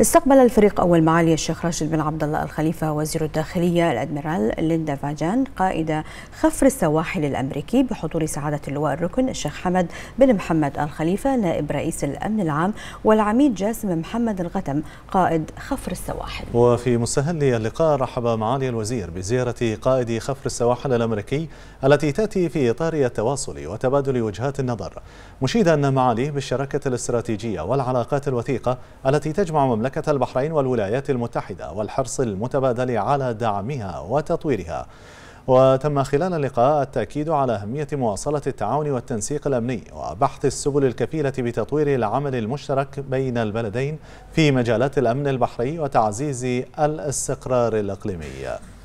استقبل الفريق أول معالي الشيخ راشد بن عبد الله الخليفة وزير الداخلية الأدميرال ليندا فاجان قائد خفر السواحل الأمريكي بحضور سعادة اللواء الركن الشيخ حمد بن محمد الخليفة نائب رئيس الأمن العام والعميد جاسم محمد الغتم قائد خفر السواحل وفي مستهل اللقاء رحب معالي الوزير بزيارة قائد خفر السواحل الأمريكي التي تأتي في إطار التواصل وتبادل وجهات النظر مشيدا معاليه بالشراكة الاستراتيجية والعلاقات الوثيقة التي تجمع مملكة مملكة البحرين والولايات المتحدة والحرص المتبادل على دعمها وتطويرها وتم خلال اللقاء التأكيد على أهمية مواصلة التعاون والتنسيق الأمني وبحث السبل الكفيلة بتطوير العمل المشترك بين البلدين في مجالات الأمن البحري وتعزيز الاستقرار الإقليمي